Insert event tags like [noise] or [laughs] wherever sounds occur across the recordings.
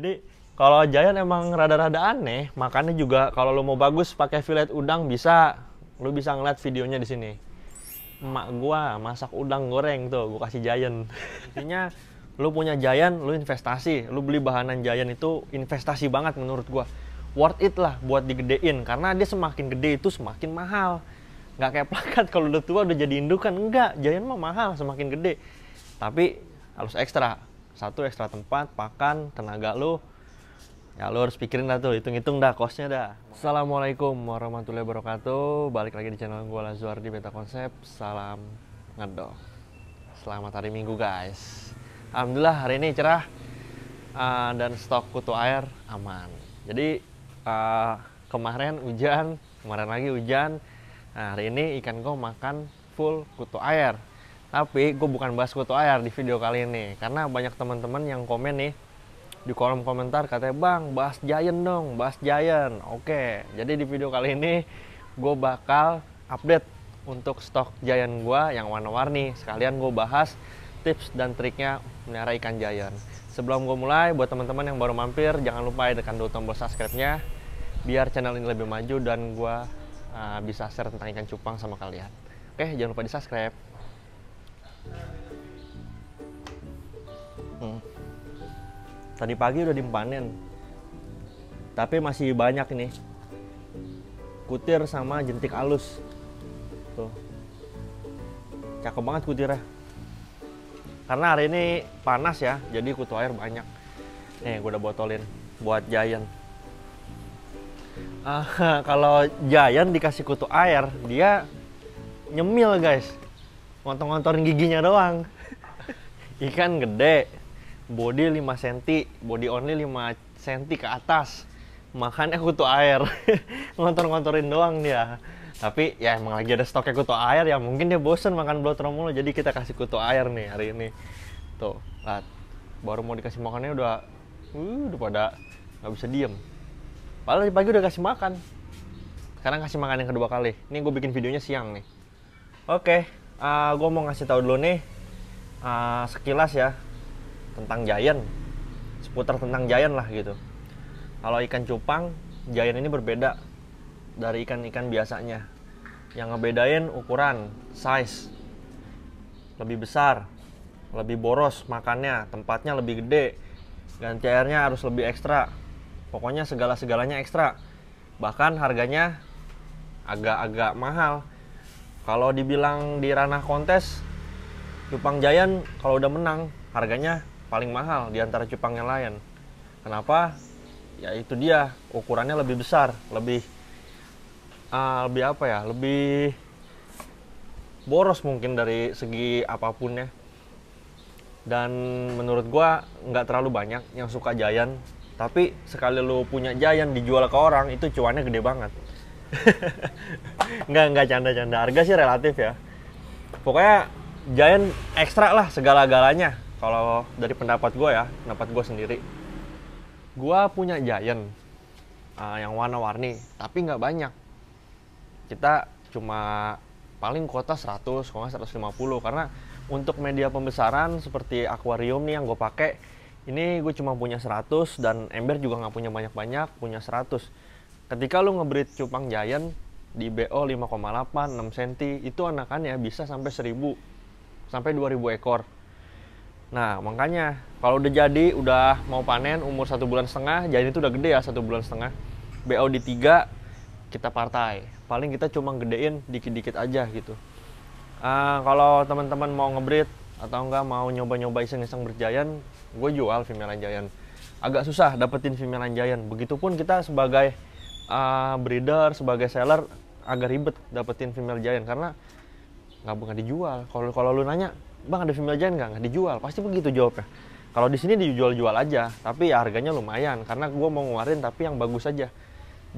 Jadi kalau Giant emang rada-rada aneh, makannya juga kalau lo mau bagus pakai fillet udang bisa. Lo bisa ngeliat videonya di sini. Emak gua masak udang goreng tuh, gua kasih Giant. Intinya lo punya Giant, lo investasi, lo beli bahanan Giant itu investasi banget menurut gua. Worth it lah buat digedein karena dia semakin gede itu semakin mahal. Nggak kayak plakat kalau udah tua udah jadi indukan, enggak. Giant mah mahal semakin gede. Tapi harus ekstra satu ekstra tempat pakan tenaga lu ya lo harus pikirin dah tuh hitung-hitung dah kosnya dah Assalamualaikum warahmatullahi wabarakatuh balik lagi di channel gue Lazuardi Beta Konsep salam ngedok selamat hari minggu guys Alhamdulillah hari ini cerah uh, dan stok kutu air aman jadi uh, kemarin hujan kemarin lagi hujan nah, hari ini ikan gue makan full kutu air tapi gue bukan bahas kutu air di video kali ini karena banyak teman-teman yang komen nih di kolom komentar katanya bang bahas Giant dong, bahas Giant. Oke, jadi di video kali ini gue bakal update untuk stok Giant gue yang warna-warni. Sekalian gue bahas tips dan triknya menara ikan Giant. Sebelum gue mulai, buat teman-teman yang baru mampir, jangan lupa ya tekan dulu tombol subscribe-nya biar channel ini lebih maju dan gue uh, ah, bisa share tentang ikan cupang sama kalian. Oke, jangan lupa di subscribe. tadi pagi udah dimpanen tapi masih banyak nih kutir sama jentik alus tuh cakep banget kutirnya karena hari ini panas ya jadi kutu air banyak nih gue udah botolin buat giant uh, [laughs] kalau giant dikasih kutu air dia nyemil guys ngontor-ngontorin giginya doang [laughs] ikan gede body 5 cm, body only 5 cm ke atas. Makanya kutu air. [laughs] Ngontor-ngontorin doang dia. Tapi ya emang lagi ada stoknya kutu air ya mungkin dia bosen makan blotron mulu jadi kita kasih kutu air nih hari ini. Tuh, lihat. Baru mau dikasih makannya udah uh, udah pada nggak bisa diem. Padahal pagi udah kasih makan. Sekarang kasih makan yang kedua kali. Ini gue bikin videonya siang nih. Oke, okay, uh, eh, gue mau ngasih tahu dulu nih uh, sekilas ya tentang giant seputar tentang giant lah gitu kalau ikan cupang giant ini berbeda dari ikan-ikan biasanya yang ngebedain ukuran size lebih besar lebih boros makannya tempatnya lebih gede ganti airnya harus lebih ekstra pokoknya segala-segalanya ekstra bahkan harganya agak-agak mahal kalau dibilang di ranah kontes cupang giant kalau udah menang harganya paling mahal di antara cupang yang lain. Kenapa? Ya itu dia ukurannya lebih besar, lebih uh, lebih apa ya? Lebih boros mungkin dari segi apapun ya. Dan menurut gua nggak terlalu banyak yang suka jayan. tapi sekali lu punya jayan dijual ke orang itu cuannya gede banget. [laughs] nggak nggak canda-canda harga sih relatif ya. Pokoknya giant ekstra lah segala-galanya kalau dari pendapat gue ya pendapat gue sendiri gue punya giant uh, yang warna-warni tapi nggak banyak kita cuma paling kuota 100 kalau nggak 150 karena untuk media pembesaran seperti akuarium nih yang gue pakai ini gue cuma punya 100 dan ember juga nggak punya banyak-banyak punya 100 ketika lu ngebreed cupang giant di BO 5,8 6 cm itu anakannya bisa sampai 1000 sampai 2000 ekor Nah, makanya kalau udah jadi, udah mau panen, umur satu bulan setengah, jadi itu udah gede ya satu bulan setengah. BO di tiga kita partai. Paling kita cuma gedein dikit-dikit aja gitu. Uh, kalau teman-teman mau ngebreed atau enggak mau nyoba-nyoba iseng-iseng berjayan, gue jual female giant. Agak susah dapetin female giant. Begitupun kita sebagai uh, breeder, sebagai seller agak ribet dapetin female giant karena nggak bukan dijual. Kalau kalau lu nanya, bang ada female giant nggak nggak dijual pasti begitu jawabnya kalau di sini dijual-jual aja tapi ya harganya lumayan karena gue mau ngeluarin tapi yang bagus aja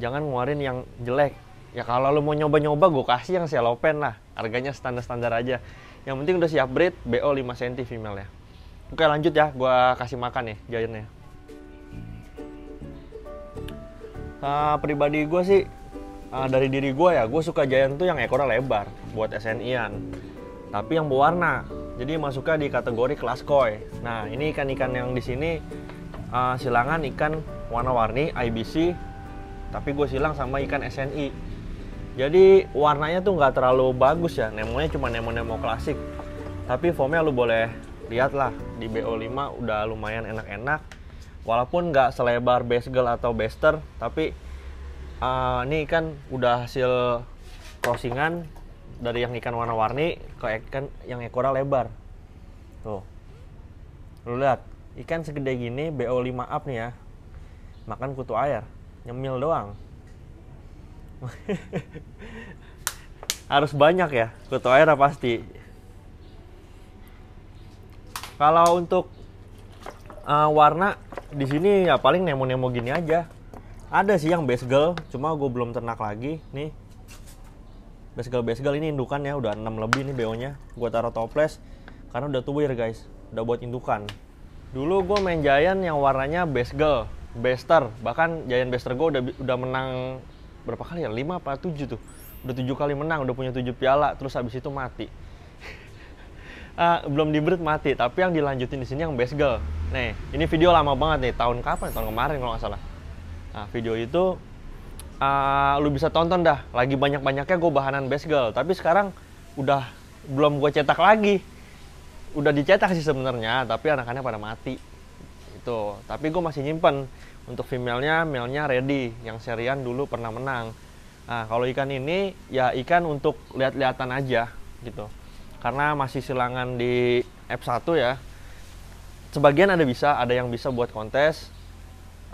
jangan ngeluarin yang jelek ya kalau lo mau nyoba-nyoba gue kasih yang selopen lah harganya standar-standar aja yang penting udah siap breed BO 5 cm female ya oke lanjut ya gue kasih makan ya giantnya Uh, pribadi gue sih uh, dari diri gue ya gue suka jayan tuh yang ekornya lebar buat SNI-an tapi yang berwarna jadi masuknya di kategori kelas koi. Nah, ini ikan-ikan yang di sini uh, silangan ikan warna-warni IBC, tapi gue silang sama ikan SNI. Jadi warnanya tuh nggak terlalu bagus ya, nemonya cuma nemo-nemo klasik. Tapi formnya lu boleh lihat lah di BO5 udah lumayan enak-enak. Walaupun nggak selebar girl atau bester, tapi uh, ini ikan udah hasil crossingan dari yang ikan warna-warni ke ikan yang ekornya lebar. Tuh. Lu lihat, ikan segede gini BO5 up nih ya. Makan kutu air, nyemil doang. [laughs] Harus banyak ya kutu air pasti. Kalau untuk uh, warna di sini ya paling nemo-nemo gini aja. Ada sih yang base girl, cuma gue belum ternak lagi nih Besgal-besgal ini indukan ya, udah 6 lebih nih BO-nya. Gue taruh toples karena udah tuwir guys, udah buat indukan. Dulu gue main Giant yang warnanya besgal, bester, bahkan Giant bester gue udah udah menang berapa kali ya? 5 apa 7 tuh. Udah 7 kali menang, udah punya 7 piala, terus habis itu mati. uh, [laughs] belum dibreed mati, tapi yang dilanjutin di sini yang besgal. Nih, ini video lama banget nih, tahun kapan? Tahun kemarin kalau nggak salah. Nah, video itu uh, lu bisa tonton dah lagi banyak banyaknya gue bahanan best girl tapi sekarang udah belum gue cetak lagi udah dicetak sih sebenarnya tapi anak anaknya pada mati itu tapi gue masih nyimpen untuk femalenya male-nya ready yang serian dulu pernah menang nah kalau ikan ini ya ikan untuk lihat-lihatan aja gitu karena masih silangan di F1 ya sebagian ada bisa ada yang bisa buat kontes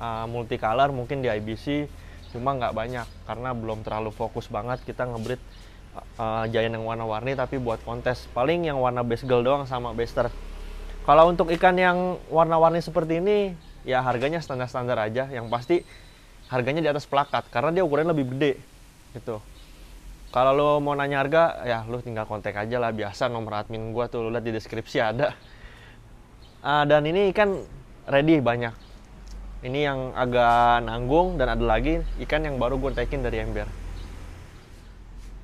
uh, multicolor mungkin di IBC cuma nggak banyak karena belum terlalu fokus banget kita ngebreed uh, giant yang warna-warni tapi buat kontes paling yang warna base girl doang sama baster kalau untuk ikan yang warna-warni seperti ini ya harganya standar-standar aja yang pasti harganya di atas plakat karena dia ukurannya lebih gede gitu kalau lo mau nanya harga ya lo tinggal kontak aja lah biasa nomor admin gua tuh lo liat di deskripsi ada uh, dan ini ikan ready banyak ini yang agak nanggung dan ada lagi ikan yang baru gue tekin dari ember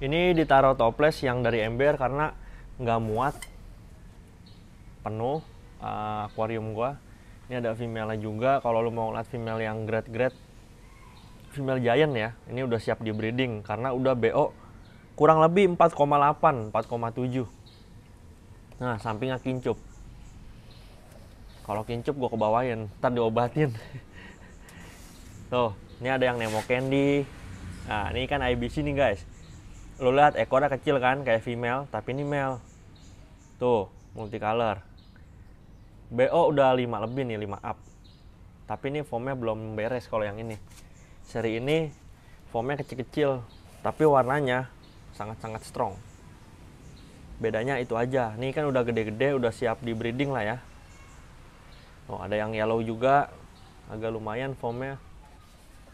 ini ditaruh toples yang dari ember karena nggak muat penuh uh, akuarium gue ini ada female juga kalau lo mau lihat female yang great great female giant ya ini udah siap di breeding karena udah bo kurang lebih 4,8 4,7 nah sampingnya kincup kalau kincup gue kebawain ntar diobatin tuh ini ada yang Nemo Candy nah ini kan IBC nih guys lo lihat ekornya kecil kan kayak female tapi ini male tuh multicolor BO udah 5 lebih nih 5 up tapi ini foamnya belum beres kalau yang ini seri ini foamnya kecil-kecil tapi warnanya sangat-sangat strong bedanya itu aja Ini kan udah gede-gede udah siap di breeding lah ya Oh, ada yang yellow juga. Agak lumayan formnya.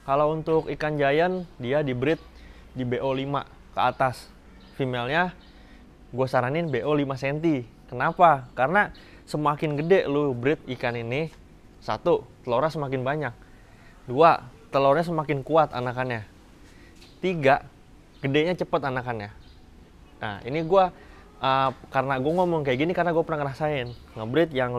Kalau untuk ikan giant, dia di breed di BO5 ke atas. Female-nya gue saranin BO5 cm. Kenapa? Karena semakin gede lu breed ikan ini, satu, telurnya semakin banyak. Dua, telurnya semakin kuat anakannya. Tiga, gedenya cepet anakannya. Nah, ini gue uh, karena gue ngomong kayak gini karena gue pernah ngerasain ngebreed yang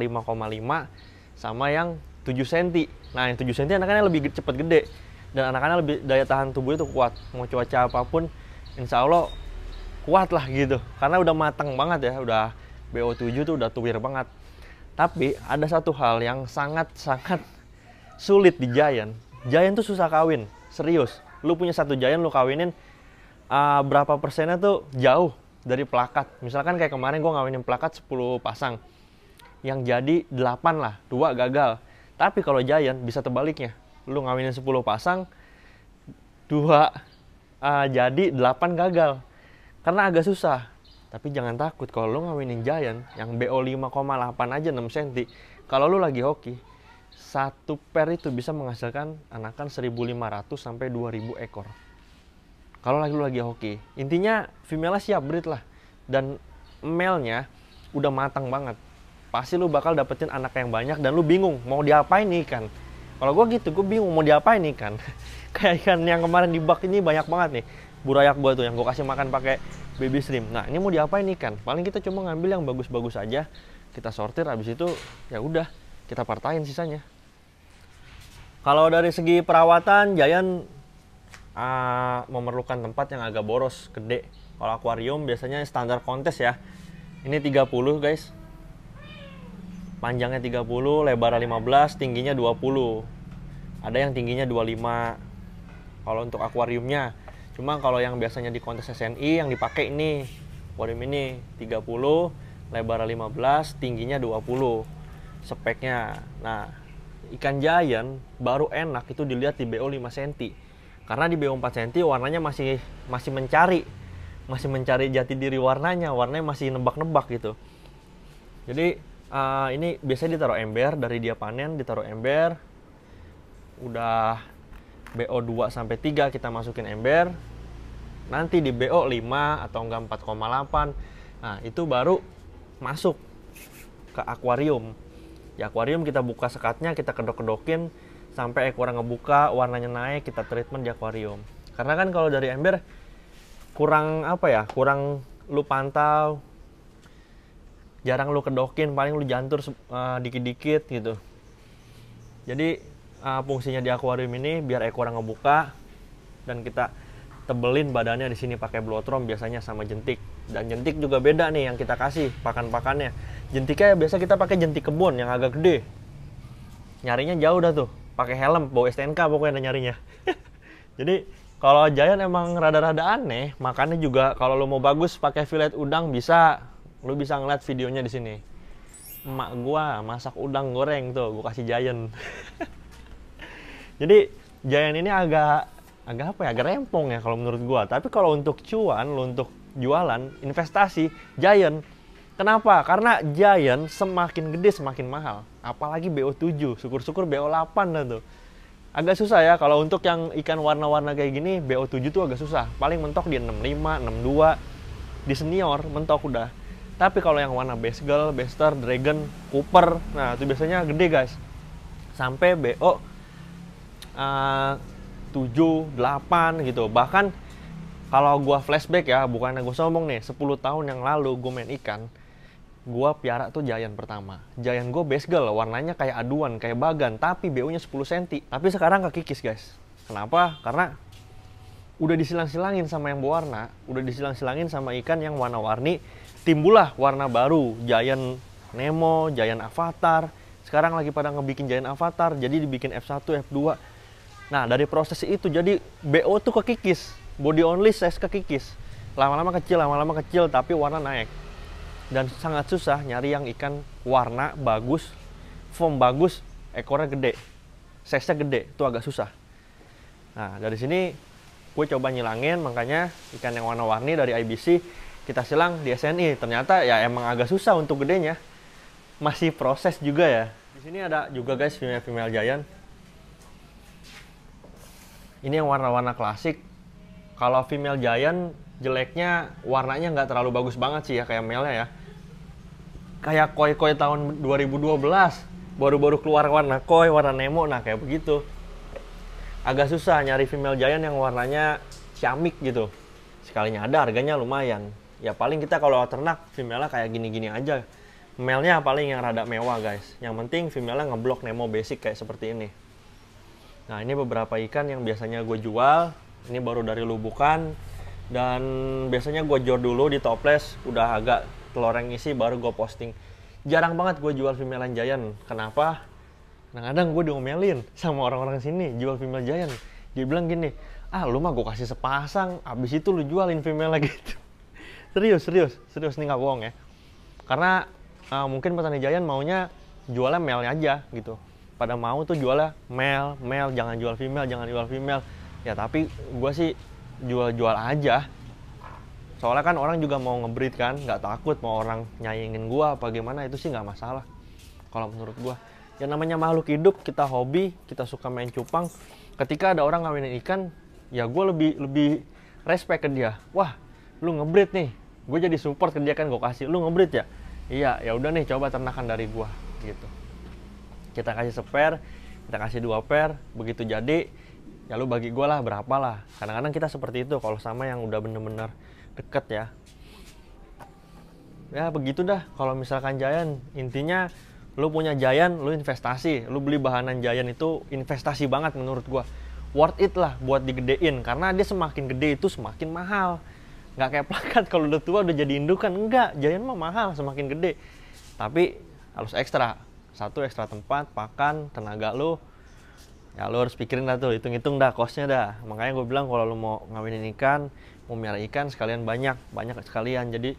sama yang 7 cm. Nah, yang 7 cm anaknya lebih cepat gede dan anak-anaknya lebih daya tahan tubuhnya itu kuat. Mau cuaca apapun insya Allah kuat lah gitu. Karena udah matang banget ya, udah BO7 tuh udah tuwir banget. Tapi ada satu hal yang sangat-sangat sulit di Giant. Giant tuh susah kawin, serius. Lu punya satu Giant lu kawinin uh, berapa persennya tuh jauh dari plakat. Misalkan kayak kemarin gue ngawinin plakat 10 pasang yang jadi 8 lah, dua gagal. Tapi kalau Giant bisa terbaliknya. Lu ngawinin 10 pasang, dua uh, jadi 8 gagal. Karena agak susah. Tapi jangan takut kalau lu ngawinin Giant yang BO 5,8 aja 6 cm. Kalau lu lagi hoki, satu per itu bisa menghasilkan anakan 1.500 sampai 2.000 ekor. Kalau lagi lu lagi hoki, intinya female siap breed lah dan male-nya udah matang banget pasti lu bakal dapetin anak yang banyak dan lu bingung mau diapain nih ikan kalau gue gitu gue bingung mau diapain nih ikan [laughs] kayak ikan yang kemarin di bak ini banyak banget nih burayak gue tuh yang gue kasih makan pakai baby shrimp nah ini mau diapain nih ikan paling kita cuma ngambil yang bagus-bagus aja kita sortir habis itu ya udah kita partain sisanya kalau dari segi perawatan Jayan uh, memerlukan tempat yang agak boros gede kalau akuarium biasanya standar kontes ya ini 30 guys panjangnya 30 lebarnya 15 tingginya 20 ada yang tingginya 25 kalau untuk akuariumnya cuma kalau yang biasanya di kontes SNI yang dipakai ini akuarium ini 30 lebarnya 15 tingginya 20 speknya nah ikan giant baru enak itu dilihat di BO 5 cm karena di BO 4 cm warnanya masih masih mencari masih mencari jati diri warnanya warnanya masih nebak-nebak gitu jadi uh, ini biasanya ditaruh ember dari dia panen ditaruh ember udah BO2 sampai 3 kita masukin ember nanti di BO 5 atau enggak 4,8 nah itu baru masuk ke akuarium di akuarium kita buka sekatnya kita kedok-kedokin sampai ekor ngebuka warnanya naik kita treatment di akuarium karena kan kalau dari ember kurang apa ya kurang lu pantau jarang lu kedokin paling lu jantur dikit eh, dikit-dikit gitu jadi uh, fungsinya di akuarium ini biar ekornya ngebuka dan kita tebelin badannya di sini pakai blotrom biasanya sama jentik dan jentik juga beda nih yang kita kasih pakan-pakannya jentiknya biasa kita pakai jentik kebun yang agak gede nyarinya jauh dah tuh pakai helm bawa STNK pokoknya nyarinya [laughs] jadi kalau giant emang rada-rada aneh makannya juga kalau lo mau bagus pakai fillet udang bisa lu bisa ngeliat videonya di sini emak gua masak udang goreng tuh gua kasih giant [laughs] jadi giant ini agak agak apa ya agak rempong ya kalau menurut gua tapi kalau untuk cuan lu untuk jualan investasi giant kenapa karena giant semakin gede semakin mahal apalagi BO7 syukur-syukur BO8 lah tuh agak susah ya kalau untuk yang ikan warna-warna kayak gini BO7 tuh agak susah paling mentok di 65 62 di senior mentok udah tapi kalau yang warna base Basgel, Bester, Dragon, Cooper, nah itu biasanya gede guys. Sampai BO uh, 7, 8 gitu. Bahkan kalau gua flashback ya, bukan gue sombong nih, 10 tahun yang lalu gue main ikan, gua piara tuh giant pertama. Giant gue girl, warnanya kayak aduan, kayak bagan, tapi BO-nya 10 cm. Tapi sekarang kekikis guys. Kenapa? Karena udah disilang-silangin sama yang berwarna, udah disilang-silangin sama ikan yang warna-warni timbullah warna baru Giant Nemo, Giant Avatar. Sekarang lagi pada ngebikin Giant Avatar, jadi dibikin F1, F2. Nah, dari proses itu jadi BO tuh kekikis, body only size kekikis. Lama-lama kecil, lama-lama kecil tapi warna naik. Dan sangat susah nyari yang ikan warna bagus, form bagus, ekornya gede. Size-nya gede, itu agak susah. Nah, dari sini gue coba nyilangin, makanya ikan yang warna-warni dari IBC kita silang di SNI ternyata ya emang agak susah untuk gedenya masih proses juga ya di sini ada juga guys female female giant ini yang warna-warna klasik kalau female giant jeleknya warnanya nggak terlalu bagus banget sih ya kayak male ya kayak koi koi tahun 2012 baru-baru keluar warna koi warna nemo nah kayak begitu agak susah nyari female giant yang warnanya ciamik gitu sekalinya ada harganya lumayan ya paling kita kalau ternak female kayak gini-gini aja male-nya paling yang rada mewah guys yang penting female ngeblok nemo basic kayak seperti ini nah ini beberapa ikan yang biasanya gue jual ini baru dari lubukan dan biasanya gue jor dulu di toples udah agak teloreng isi baru gue posting jarang banget gue jual female giant kenapa kadang-kadang gue diomelin sama orang-orang sini jual female giant dia bilang gini ah lu mah gue kasih sepasang abis itu lu jualin female [laughs] gitu serius serius serius nih nggak bohong ya karena uh, mungkin petani jayan maunya jualnya male aja gitu pada mau tuh jualnya male male jangan jual female jangan jual female ya tapi gue sih jual-jual aja soalnya kan orang juga mau ngebreed kan nggak takut mau orang nyayangin gue apa gimana itu sih nggak masalah kalau menurut gue yang namanya makhluk hidup kita hobi kita suka main cupang ketika ada orang ngawinin ikan ya gue lebih lebih respect ke dia wah lu ngebreed nih gue jadi support kerja kan gue kasih lu ngebrit ya iya ya udah nih coba ternakan dari gue gitu kita kasih seper kita kasih dua pair begitu jadi ya lu bagi gue lah berapa lah kadang-kadang kita seperti itu kalau sama yang udah bener-bener deket ya ya begitu dah kalau misalkan jayan intinya lu punya jayan lu investasi lu beli bahanan jayan itu investasi banget menurut gue worth it lah buat digedein karena dia semakin gede itu semakin mahal nggak kayak plakat kalau udah tua udah jadi indukan enggak jajan mah mahal semakin gede tapi harus ekstra satu ekstra tempat pakan tenaga lo ya lo harus pikirin lah tuh hitung-hitung dah kosnya dah makanya gue bilang kalau lo mau ngawinin ikan mau miara ikan sekalian banyak banyak sekalian jadi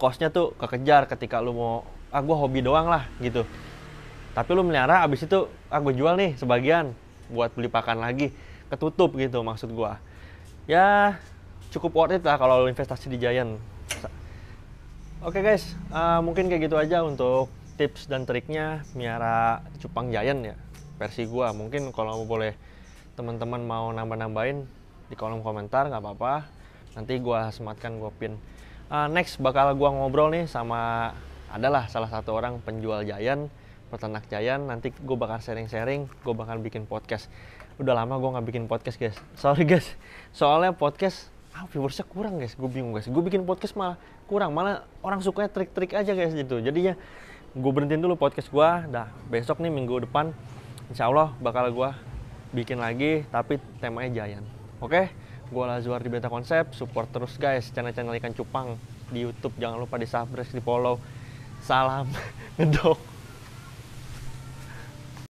kosnya tuh kekejar ketika lo mau ah gue hobi doang lah gitu tapi lo melihara abis itu ah gue jual nih sebagian buat beli pakan lagi ketutup gitu maksud gue ya cukup worth it lah kalau lo investasi di Giant. Oke okay guys, uh, mungkin kayak gitu aja untuk tips dan triknya miara cupang Giant ya versi gua. Mungkin kalau boleh teman-teman mau nambah-nambahin di kolom komentar nggak apa-apa. Nanti gua sematkan gua pin. Uh, next bakal gua ngobrol nih sama adalah salah satu orang penjual Giant peternak jayan. nanti gue bakal sharing-sharing gue bakal bikin podcast udah lama gue nggak bikin podcast guys sorry guys soalnya podcast ah viewersnya kurang guys gue bingung guys gue bikin podcast malah kurang malah orang sukanya trik-trik aja guys gitu jadinya gue berhentiin dulu podcast gue dah besok nih minggu depan insya Allah bakal gue bikin lagi tapi temanya Giant oke okay? gue Lazuar di Beta Konsep support terus guys channel-channel ikan cupang di YouTube jangan lupa di subscribe di follow salam [laughs] ngedok